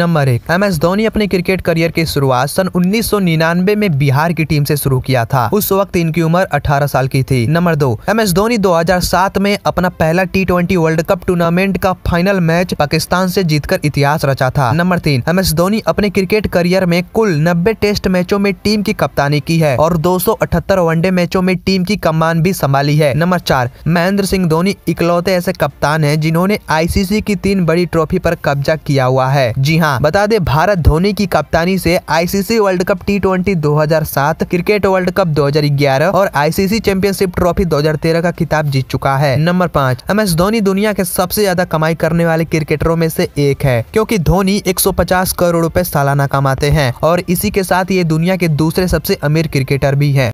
number एक M S Dhoni अपने cricket career की शुरुआत सन उन्नीस में बिहार की टीम से शुरू किया था उस वक्त इनकी उम्र 18 साल की थी नंबर दो एम एस धोनी 2007 में अपना पहला टी वर्ल्ड कप टूर्नामेंट का फाइनल मैच पाकिस्तान से जीतकर इतिहास रचा था नंबर तीन एम एस धोनी अपने क्रिकेट करियर में कुल नब्बे टेस्ट मैचों में टीम की कप्तानी की है और दो वनडे मैचों में टीम की कमान भी संभाली है नंबर चार महेंद्र सिंह धोनी इकलौते ऐसे कप्तान है जिन्होंने आईसीसी की तीन बड़ी ट्रॉफी पर कब्जा किया हुआ है जी हाँ करना बता दे भारत धोनी की कप्तानी से ICC world cup T twenty cricket world cup 2011 और आईसीसी चैंपियनशिप ट्रॉफी 2013 का खिताब जीत चुका है नंबर पाँच एम एस धोनी दुनिया के सबसे ज्यादा कमाई करने वाले क्रिकेटरों में से एक है क्योंकि धोनी 150 करोड़ रुपए सालाना कमाते हैं और इसी के साथ ये दुनिया के दूसरे सबसे अमीर क्रिकेटर भी है